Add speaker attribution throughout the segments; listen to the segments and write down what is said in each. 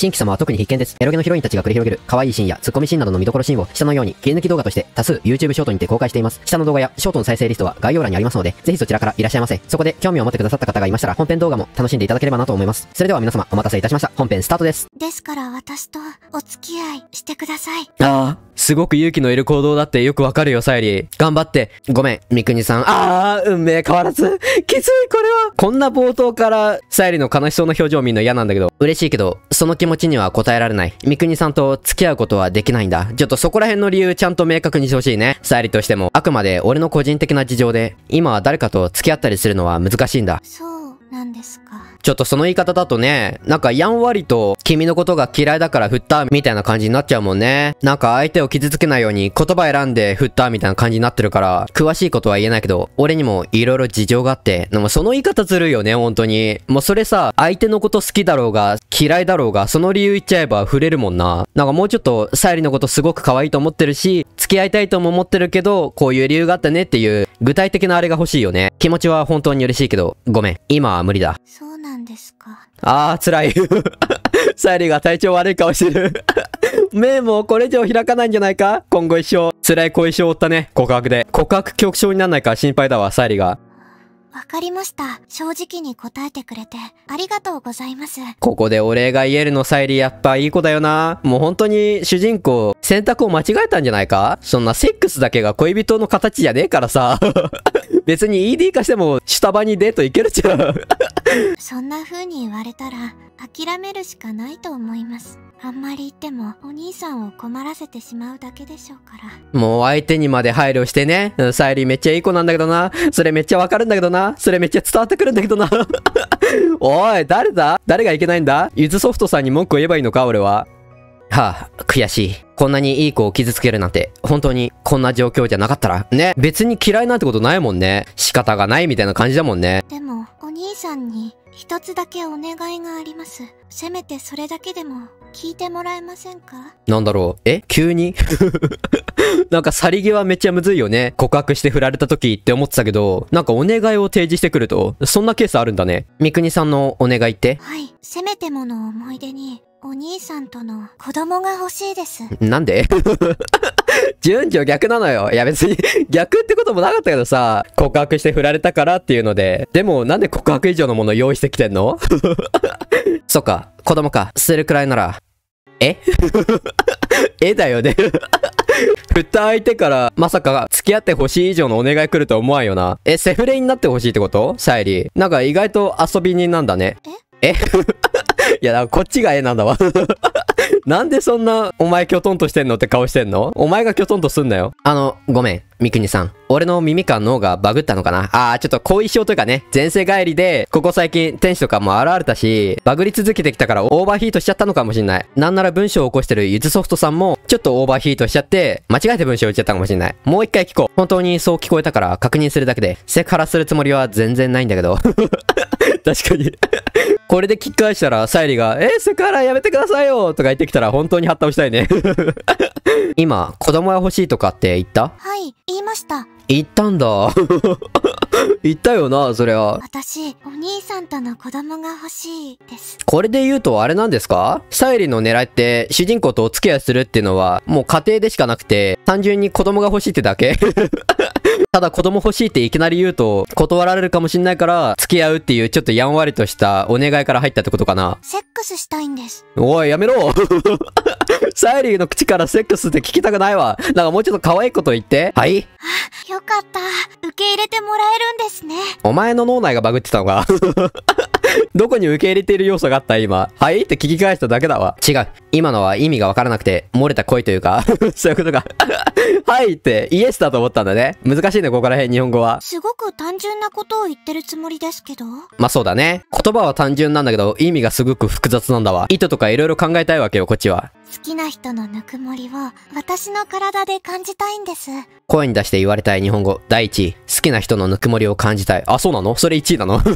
Speaker 1: 新規様は特に必見です。エロゲのヒロインたちが繰り広げる可愛いシーンやツッコミシーンなどの見どころシーンを下のように切り抜き動画として多数 YouTube ショートにて公開しています。下の動画やショートの再生リストは概要欄にありますので、ぜひそちらからいらっしゃいませ。そこで興味を持ってくださった方がいましたら本編動画も楽しんでいただければなと思います。それでは皆様お待たせいたしました。本編スタートです。ですから私とお付き合いしてください。ああ、すごく勇気のいる行動だってよくわかるよ、サイリー。頑張って。ごめん、三国さん。ああ、運命変わらず。きつい、これは。こんな冒頭から、サイリーの悲しそうな表情を見るの嫌なんだけど、嬉しいけど、その気持持ちには答えられない。三国さんと付き合うことはできないんだ。ちょっとそこら辺の理由ちゃんと明確にしてほしいね。さゆりとしても、あくまで俺の個人的な事情で、今は誰かと付き合ったりするのは難しいんだ。そう
Speaker 2: なんですか。
Speaker 1: ちょっとその言い方だとね、なんかやんわりと君のことが嫌いだから振ったみたいな感じになっちゃうもんね。なんか相手を傷つけないように言葉選んで振ったみたいな感じになってるから、詳しいことは言えないけど、俺にも色々事情があって、でもその言い方ずるいよね、本当に。もうそれさ、相手のこと好きだろうが、嫌いだろうが、その理由言っちゃえば触れるもんな。なんかもうちょっと、サイリのことすごく可愛いと思ってるし、付き合いたいとも思ってるけど、こういう理由があったねっていう、具体的なあれが欲しいよね。気持ちは本当に嬉しいけど、ごめん。今は無理だ。ですかああ、辛い。サイリーが体調悪い顔してる。目 もこれ以上開かないんじゃないか今後一生。辛い後遺症を負ったね、告白で。告白曲症にならないか心配だわ、サイリーが。
Speaker 2: わかりました。正直に答えてくれて、ありがとうございます。
Speaker 1: ここでお礼が言えるのサイリーやっぱいい子だよな。もう本当に主人公、選択を間違えたんじゃないかそんなセックスだけが恋人の形じゃねえからさ。別に ED 化しても、下場にデート行けるじゃん。
Speaker 2: そんな風に言われたら諦めるしかないと思いますあんまり言ってもお兄さんを困らせてしまうだけでしょうか
Speaker 1: らもう相手にまで配慮してねさゆりめっちゃいい子なんだけどなそれめっちゃわかるんだけどなそれめっちゃ伝わってくるんだけどな おい誰だ誰がいけないんだゆずソフトさんに文句を言えばいいのか俺ははあ、悔しい。こんなにいい子を傷つけるなんて、本当にこんな状況じゃなかったら、ね、別に嫌いなんてことないもんね。仕方がないみたいな感じだもんね。
Speaker 2: でも、お兄さんに一つだけお願いがあります。せめてそれだけでも聞いてもらえませんか
Speaker 1: なんだろう。え急に なんか去り際めっちゃむずいよね。告白して振られた時って思ってたけど、なんかお願いを提示してくると、そんなケースあるんだね。三国さんのお願いってはい。せめてもの
Speaker 2: 思い出に、お兄さんとの子供が欲しいです。
Speaker 1: なんで 順序逆なのよ。いや別に 逆ってこともなかったけどさ、告白して振られたからっていうので、でもなんで告白以上のもの用意してきてんの そっか、子供か、捨てるくらいなら。ええだよね。振った相手から、まさか付き合ってほしい以上のお願い来ると思わんよな。え、セフレになってほしいってことサイリー。なんか意外と遊び人なんだね。ええ いや、だからこっちが絵なんだわ なんでそんな、お前キョトンとしてんのって顔してんのお前がキョトンとすんなよ。あの、ごめん。三国さん。俺の耳か脳がバグったのかなあー、ちょっと後遺症というかね、前世帰りで、ここ最近天使とかも現れたし、バグり続けてきたからオーバーヒートしちゃったのかもしんない。なんなら文章を起こしてるゆずソフトさんも、ちょっとオーバーヒートしちゃって、間違えて文章打っちゃったかもしんない。もう一回聞こう。本当にそう聞こえたから確認するだけで、セクハラするつもりは全然ないんだけど。確かにこれで聞き返したら、サイリが、え、セクハラやめてくださいよとか言ってきたら、本当にハッしたいね 今、子供が欲しいとかって言ったは
Speaker 2: い、言いました。
Speaker 1: 言ったんだ。言ったよな、それは。
Speaker 2: 私、お兄さんとの子供が欲しいで
Speaker 1: す。これで言うとあれなんですかサイリの狙いって、主人公とお付き合いするっていうのは、もう家庭でしかなくて、単純に子供が欲しいってだけただ子供欲しいっていきなり言うと、断られるかもしんないから、付き合うっていうちょっとやんわりとしたお願いから入ったってことかな。セックスしたいんです。おい、やめろ サイリーの口からセックスって聞きたくないわ。なんかもうちょっと可愛いこと言って。はい
Speaker 2: よかった。受け入れてもらえるんですね。
Speaker 1: お前の脳内がバグってたのか。どこに受け入れている要素があった今。はいって聞き返しただけだわ。違う。今のは意味がわからなくて、漏れた声というか そういうことがはいってイエスだと思ったんだね。難しいね、ここら辺日本語は。す
Speaker 2: ごく単純なことを言ってるつもりですけど。ま
Speaker 1: あそうだね。言葉は単純なんだけど、意味がすごく複雑なんだわ。意図とか色々考えたいわけよ、こっちは。
Speaker 2: 好きな人のぬくもりを私の体で感じたいんです。
Speaker 1: 声に出して言われたい日本語。第一位、好きな人のぬくもりを感じたい。あ、そうなのそれ1位なの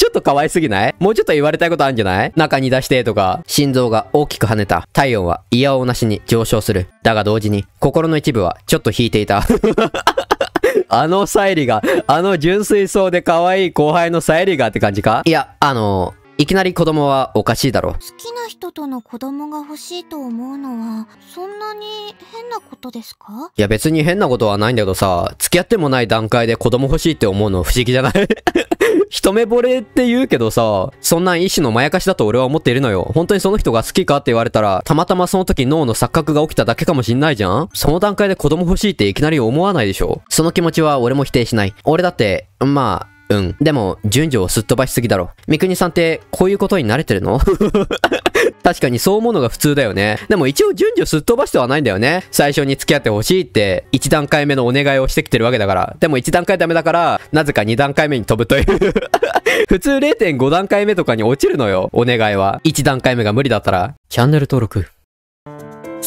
Speaker 1: ちょっと可愛すぎないもうちょっと言われたいことあるんじゃない中に出してとか、心臓が大きく跳ねた。体温は嫌おなしに上昇する。だが同時に、心の一部はちょっと引いていた。あのサイリが、あの純粋そうで可愛い後輩のサイリがって感じかいや、あの、いきなり子供はおかしいだろ。好きな
Speaker 2: 人との子供が欲しいと思うのは、そんなに変なことですか
Speaker 1: いや別に変なことはないんだけどさ、付き合ってもない段階で子供欲しいって思うの不思議じゃない 一目惚れって言うけどさ、そんな意種のまやかしだと俺は思っているのよ。本当にその人が好きかって言われたら、たまたまその時脳の錯覚が起きただけかもしんないじゃんその段階で子供欲しいっていきなり思わないでしょその気持ちは俺も否定しない。俺だって、まあ、うん。でも、順序をすっ飛ばしすぎだろ。三国さんって、こういうことに慣れてるの 確かにそう思うのが普通だよね。でも一応順序すっ飛ばしてはないんだよね。最初に付き合ってほしいって、1段階目のお願いをしてきてるわけだから。でも1段階ダメだから、なぜか2段階目に飛ぶという 普通0.5段階目とかに落ちるのよ、お願いは。1段階目が無理だったら。チャンネル登録。